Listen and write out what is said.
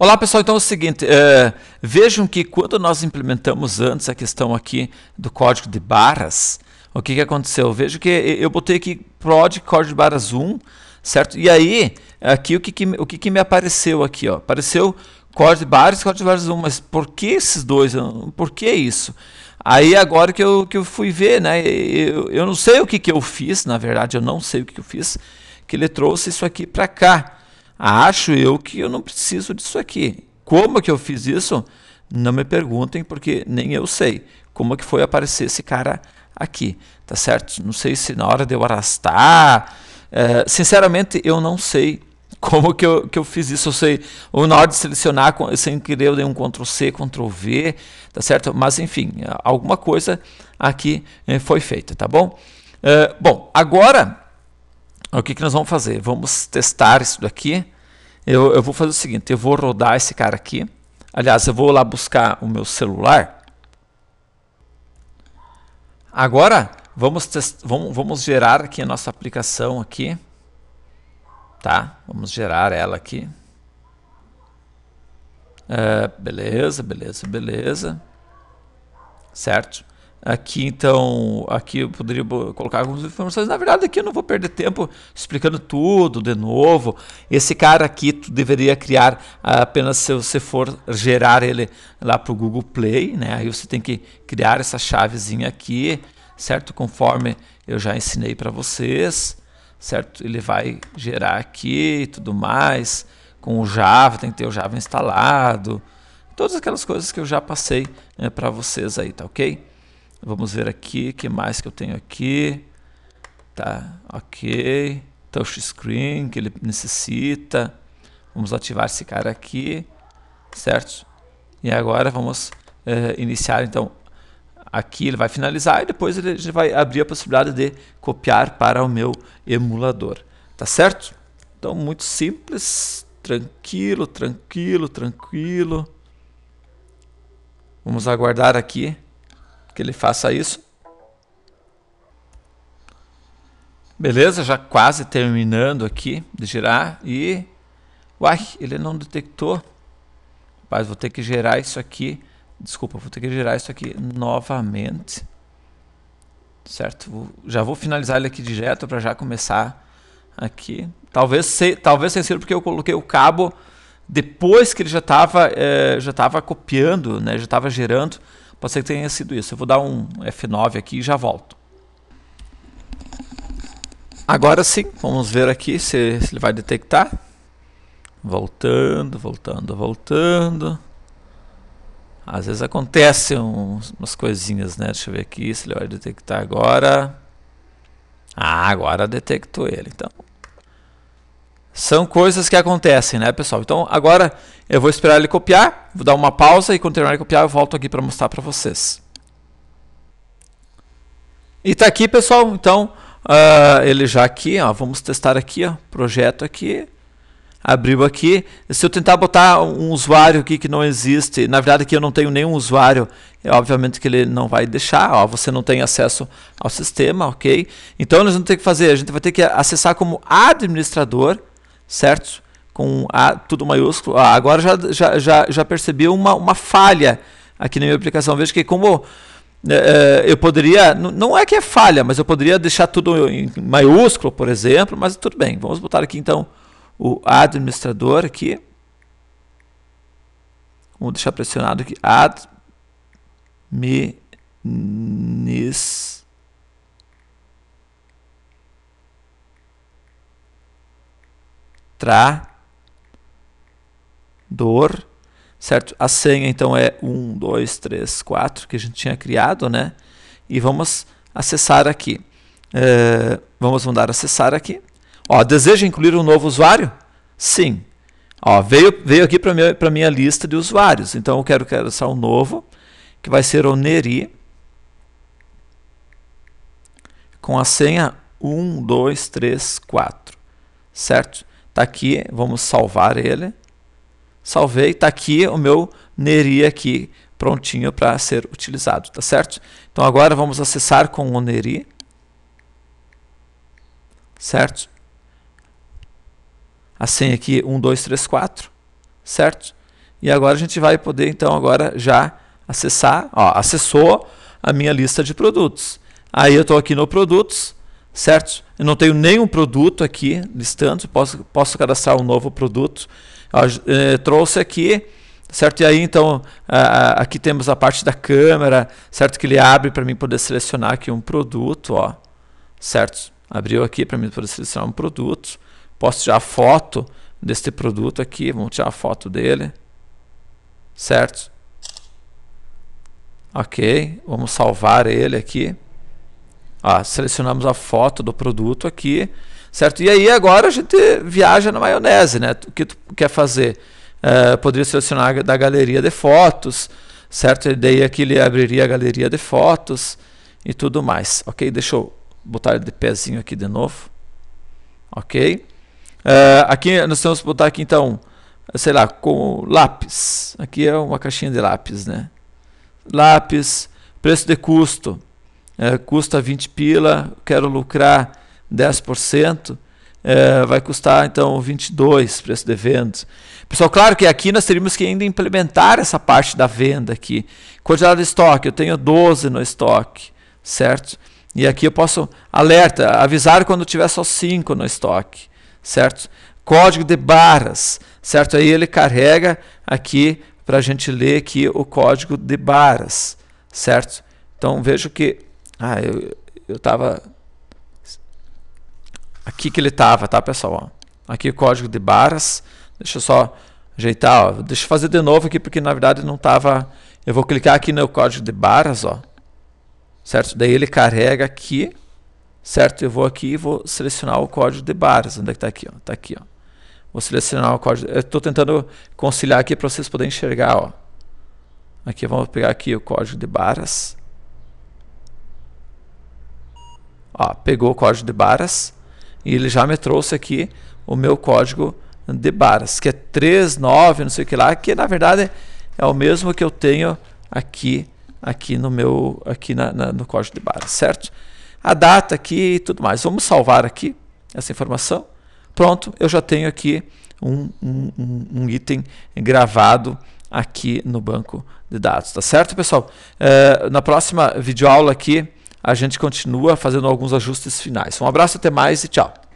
Olá pessoal, então é o seguinte, uh, vejam que quando nós implementamos antes a questão aqui do código de barras, o que, que aconteceu? Vejo que eu botei aqui prod código de barras 1, certo? E aí, aqui o que, que o que, que me apareceu aqui? Ó? Apareceu código de barras, código de barras 1, mas por que esses dois? Por que isso? Aí agora que eu, que eu fui ver, né? Eu, eu não sei o que, que eu fiz, na verdade eu não sei o que, que eu fiz, que ele trouxe isso aqui para cá. Acho eu que eu não preciso disso aqui. Como que eu fiz isso? Não me perguntem, porque nem eu sei. Como que foi aparecer esse cara aqui, tá certo? Não sei se na hora de eu arrastar. É, sinceramente, eu não sei como que eu, que eu fiz isso. Eu sei, ou na hora de selecionar, sem querer, eu dei um Ctrl C, Ctrl V, tá certo? Mas enfim, alguma coisa aqui eh, foi feita, tá bom? É, bom, agora o que, que nós vamos fazer? Vamos testar isso daqui. Eu, eu vou fazer o seguinte, eu vou rodar esse cara aqui. Aliás, eu vou lá buscar o meu celular. Agora, vamos, vamos, vamos gerar aqui a nossa aplicação aqui. Tá? Vamos gerar ela aqui. É, beleza, beleza, beleza. Certo? Aqui, então, aqui eu poderia colocar algumas informações. Na verdade, aqui eu não vou perder tempo explicando tudo de novo. Esse cara aqui, tu deveria criar apenas se você for gerar ele lá para o Google Play, né? Aí você tem que criar essa chavezinha aqui, certo? Conforme eu já ensinei para vocês, certo? Ele vai gerar aqui e tudo mais. Com o Java, tem que ter o Java instalado. Todas aquelas coisas que eu já passei né, para vocês aí, tá ok? Vamos ver aqui, que mais que eu tenho aqui. Tá, ok. Touchscreen que ele necessita. Vamos ativar esse cara aqui, certo? E agora vamos eh, iniciar então. Aqui ele vai finalizar e depois ele vai abrir a possibilidade de copiar para o meu emulador. Tá certo? Então muito simples, tranquilo, tranquilo, tranquilo. Vamos aguardar aqui que ele faça isso. Beleza, já quase terminando aqui de girar e... Uai, ele não detectou. Mas vou ter que gerar isso aqui. Desculpa, vou ter que gerar isso aqui novamente. Certo, vou... já vou finalizar ele aqui direto para já começar aqui. Talvez, se... Talvez tenha sido porque eu coloquei o cabo depois que ele já estava é... Eh, já tava copiando, né? já estava gerando. Pode ser que tenha sido isso. Eu vou dar um F9 aqui e já volto. Agora sim, vamos ver aqui se, se ele vai detectar. Voltando, voltando, voltando. Às vezes acontecem uns, umas coisinhas, né? Deixa eu ver aqui se ele vai detectar agora. Ah, agora detectou ele. Então, são coisas que acontecem, né, pessoal? Então, agora eu vou esperar ele copiar, vou dar uma pausa e quando terminar de copiar eu volto aqui para mostrar para vocês. E tá aqui, pessoal, então, uh, ele já aqui, ó, vamos testar aqui, ó, projeto aqui, abriu aqui. Se eu tentar botar um usuário aqui que não existe, na verdade aqui eu não tenho nenhum usuário, é obviamente que ele não vai deixar, ó, você não tem acesso ao sistema, ok? Então nós vamos ter que fazer, a gente vai ter que acessar como administrador, certo? Com A tudo maiúsculo. Ah, agora já, já, já, já percebi uma, uma falha aqui na minha aplicação. Veja que como eh, eh, eu poderia, não é que é falha, mas eu poderia deixar tudo em maiúsculo, por exemplo, mas tudo bem. Vamos botar aqui então o administrador aqui. Vamos deixar pressionado aqui, administrador. dor certo? A senha então é 1, 2, 3, 4 que a gente tinha criado, né? E vamos acessar aqui. É, vamos mandar acessar aqui. Ó, deseja incluir um novo usuário? Sim. Ó, veio, veio aqui para minha, pra minha lista de usuários. Então eu quero criar um novo, que vai ser o Neri, com a senha 1, 2, 3, 4. Certo? Está aqui, vamos salvar ele. Salvei, está aqui o meu Neri aqui prontinho para ser utilizado, tá certo? Então agora vamos acessar com o Neri. Certo? A senha aqui 1, 2, 3, 4. Certo? E agora a gente vai poder então agora já acessar, ó, acessou a minha lista de produtos. Aí eu estou aqui no produtos, certo? Eu não tenho nenhum produto aqui listando, posso, posso cadastrar um novo produto. Eu, eh, trouxe aqui, certo? E aí então a, a, aqui temos a parte da câmera, certo? Que ele abre para mim poder selecionar aqui um produto, ó, certo? Abriu aqui para mim poder selecionar um produto. Posso tirar a foto deste produto aqui, vamos tirar a foto dele, certo? Ok, vamos salvar ele aqui. Ó, selecionamos a foto do produto aqui, certo? E aí agora a gente viaja na maionese, né? O que tu quer fazer? É, poderia selecionar da galeria de fotos, certo? E daí aqui ele abriria a galeria de fotos e tudo mais, ok? Deixa eu botar ele de pezinho aqui de novo, ok? É, aqui nós temos que botar aqui então, sei lá, com lápis. Aqui é uma caixinha de lápis, né? Lápis, preço de custo é, custa 20 pila, quero lucrar 10%, é, vai custar então 22 preço de venda. Pessoal, claro que aqui nós teríamos que ainda implementar essa parte da venda aqui. Quantidade de estoque, eu tenho 12 no estoque, certo? E aqui eu posso alerta, avisar quando tiver só 5 no estoque, certo? Código de barras, certo? Aí ele carrega aqui para a gente ler aqui o código de barras, certo? Então vejo que ah, eu, eu tava. Aqui que ele tava, tá, pessoal? Ó. Aqui o código de barras. Deixa eu só ajeitar, ó. Deixa eu fazer de novo aqui, porque na verdade não tava. Eu vou clicar aqui no código de barras, ó. Certo? Daí ele carrega aqui. Certo? Eu vou aqui e vou selecionar o código de barras. Onde é que tá aqui, ó? Tá aqui, ó. Vou selecionar o código. Eu estou tentando conciliar aqui para vocês poderem enxergar, ó. Aqui, vamos pegar aqui o código de barras. Ó, pegou o código de barras e ele já me trouxe aqui o meu código de barras, que é 39, não sei o que lá, que na verdade é o mesmo que eu tenho aqui aqui no meu aqui na, na, no código de barras, certo? A data aqui e tudo mais. Vamos salvar aqui essa informação. Pronto, eu já tenho aqui um, um, um item gravado aqui no banco de dados, tá certo, pessoal? Eh, na próxima videoaula aqui a gente continua fazendo alguns ajustes finais. Um abraço, até mais e tchau.